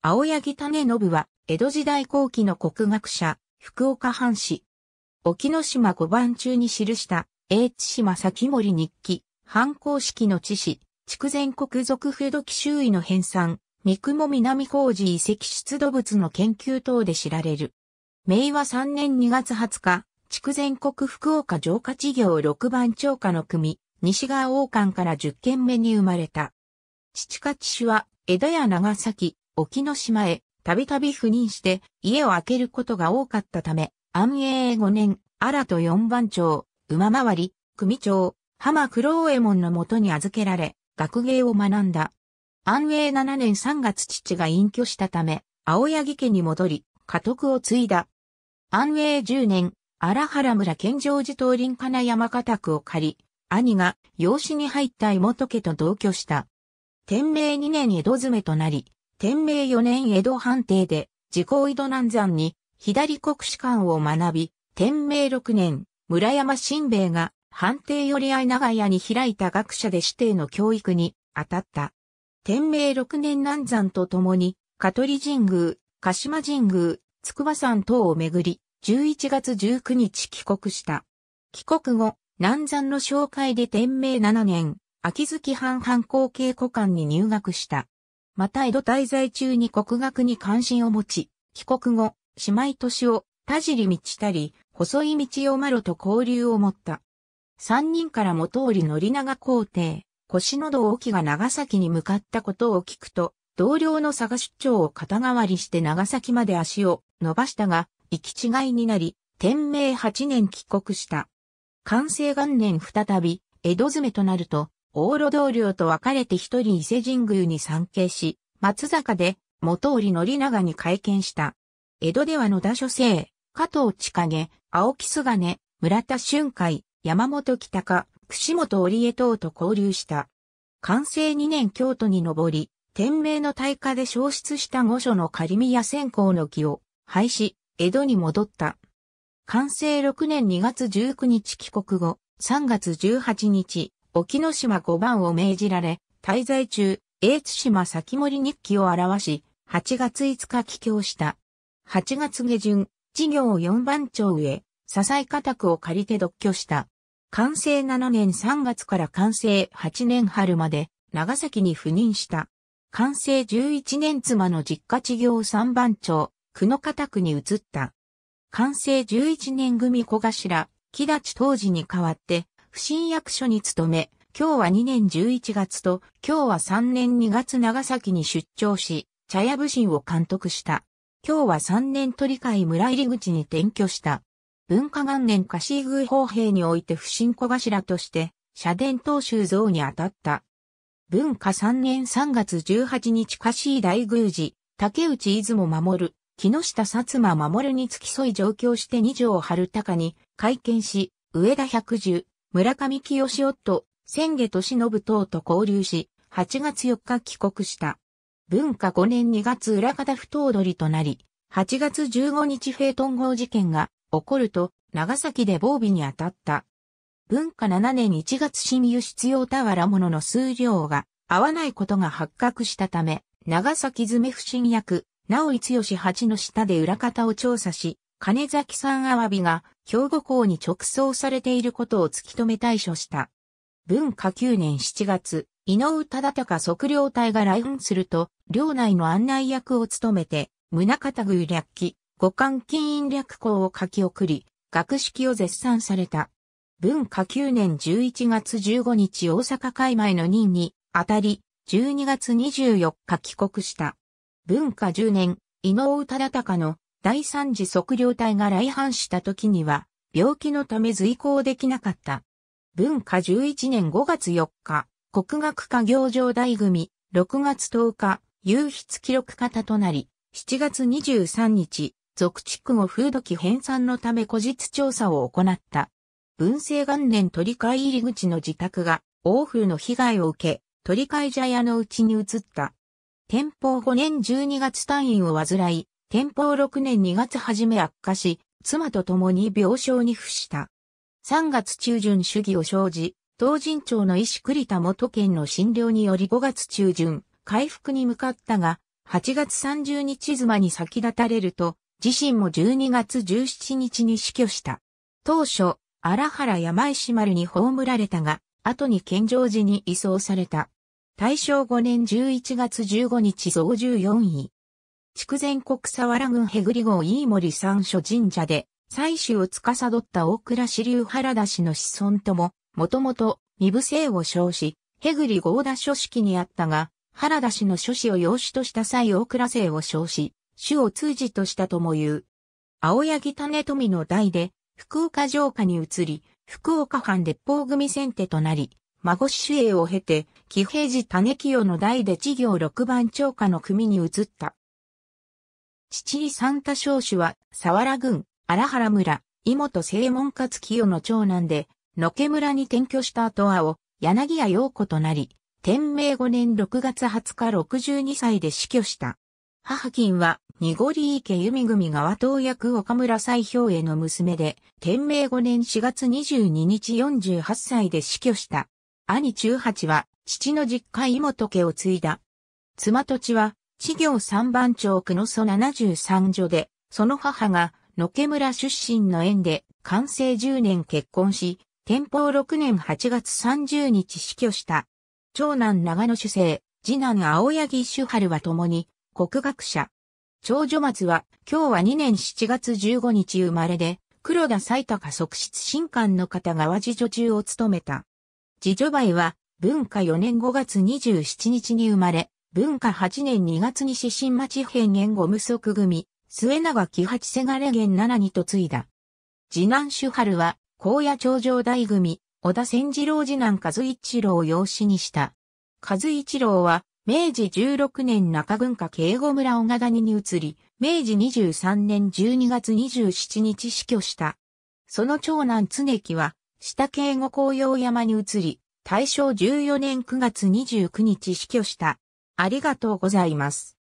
青柳種信は、江戸時代後期の国学者、福岡藩士。沖ノ島五番中に記した、英知島先森日記、藩公式の知史、筑前国属風土記周囲の編纂、三雲南工事遺跡出土物の研究等で知られる。明和3年2月20日、筑前国福岡城下事業六番町下の組、西川王冠から10軒目に生まれた。父勝氏は、江戸や長崎、沖ノ島へ、たびたび赴任して、家を空けることが多かったため、安永5年、新と四番町、馬回り、組長、浜黒右衛門のもとに預けられ、学芸を学んだ。安永7年3月父が隠居したため、青柳家に戻り、家督を継いだ。安永10年、荒原村健常寺東林金山家宅を借り、兄が養子に入った妹家と同居した。天明2年江戸詰めとなり、天明4年江戸判定で、自公井戸南山に、左国士官を学び、天明6年、村山新兵衛が、判定より合長屋に開いた学者で指定の教育に、当たった。天明6年南山と共に、香取神宮、鹿島神宮、筑波山等をめぐり、11月19日帰国した。帰国後、南山の紹介で天明7年、秋月藩藩公慶古館に入学した。また江戸滞在中に国学に関心を持ち、帰国後、姉妹年を、田尻道たり、細井道夫丸と交流を持った。三人からも通り宣長皇帝、腰の道沖が長崎に向かったことを聞くと、同僚の佐賀出張を肩代わりして長崎まで足を伸ばしたが、行き違いになり、天明八年帰国した。完成元年再び、江戸詰めとなると、往路同僚と別れて一人伊勢神宮に参詣し、松坂で元織宣長に会見した。江戸では野田諸生、加藤千景、青木菅根、村田春海、山本北か、串本織江等と交流した。完成2年京都に上り、天明の大火で消失した御所の仮見や線香の木を廃止、江戸に戻った。完成6年2月19日帰国後、3月18日、沖ノ島5番を命じられ、滞在中、英津島先森日記を表し、8月5日帰郷した。8月下旬、事業4番町へ、支え家宅を借りて独居した。完成7年3月から完成8年春まで、長崎に赴任した。完成11年妻の実家事業3番町、久野家宅に移った。完成11年組小頭、木立当時に代わって、府新役所に勤め、今日は2年11月と、今日は3年2月長崎に出張し、茶屋武神を監督した。今日は3年都理会村入口に転居した。文化元年菓子宮法兵において不審小頭として、社殿当衆像に当たった。文化3年3月18日菓子大宮寺、竹内出雲守、木下薩摩守に付き添い上京して二条春高に会見し、上田百十。村上清夫、千家俊信等と交流し、8月4日帰国した。文化5年2月裏方不当取りとなり、8月15日フェイトン号事件が起こると、長崎で防備に当たった。文化7年1月新輸出用俵物の数量が合わないことが発覚したため、長崎詰め不審役、直井強八の下で裏方を調査し、金崎さんアワビが兵庫港に直送されていることを突き止め対処した。文化9年7月、井上忠敬測量隊が来運すると、領内の案内役を務めて、宗方具略記、五冠金印略校を書き送り、学識を絶賛された。文化9年11月15日大阪開隈の任に、あたり、12月24日帰国した。文化10年、井上忠敬の第三次測量隊が来犯した時には、病気のため随行できなかった。文化11年5月4日、国学科行場大組、6月10日、有筆記録方となり、7月23日、俗区後風土記編纂のため古実調査を行った。文政元年取り替え入り口の自宅が、欧風の被害を受け、取り替え茶屋のうちに移った。天保5年12月単位を患い、天保6年2月初め悪化し、妻と共に病床に伏した。3月中旬主義を生じ、東人町の医師栗田元県の診療により5月中旬、回復に向かったが、8月30日妻に先立たれると、自身も12月17日に死去した。当初、荒原山石丸に葬られたが、後に健常時に移送された。大正5年11月15日増14位。筑前国佐原郡へぐり郷飯森三所神社で、祭祀を司った大倉支流原田氏の子孫とも、もともと、身伏せを称し、へぐり郷田書式にあったが、原田氏の書士を養子とした際大倉姓を称し、主を通じとしたとも言う。青柳種富の代で、福岡城下に移り、福岡藩列邦組先手となり、孫主営を経て、騎兵寺種清の代で事業六番長下の組に移った。父井三田少主は、佐原郡、荒原村、妹正門勝清の長男で、野家村に転居した後青、柳谷陽子となり、天明5年6月20日62歳で死去した。母金は、濁り池弓組川東役岡村西表への娘で、天明5年4月22日48歳で死去した。兄中八は、父の実家妹家を継いだ。妻とちは、稚行三番町久野七73女で、その母が野家村出身の縁で、完成10年結婚し、天保6年8月30日死去した。長男長野主生、次男青柳主春は共に、国学者。長女松は、今日は2年7月15日生まれで、黒田埼高側室新官の方が和次女中を務めた。次女梅は、文化4年5月27日に生まれ、文化8年2月に四神町編言語無足組、末永喜八せがれ源七に嫁いだ。次男主春は、高野長城大組、小田千次郎次男和一郎を養子にした。和一郎は、明治16年中文化慶語村小賀谷に移り、明治23年12月27日死去した。その長男常木は、下慶語紅葉山に移り、大正14年9月29日死去した。ありがとうございます。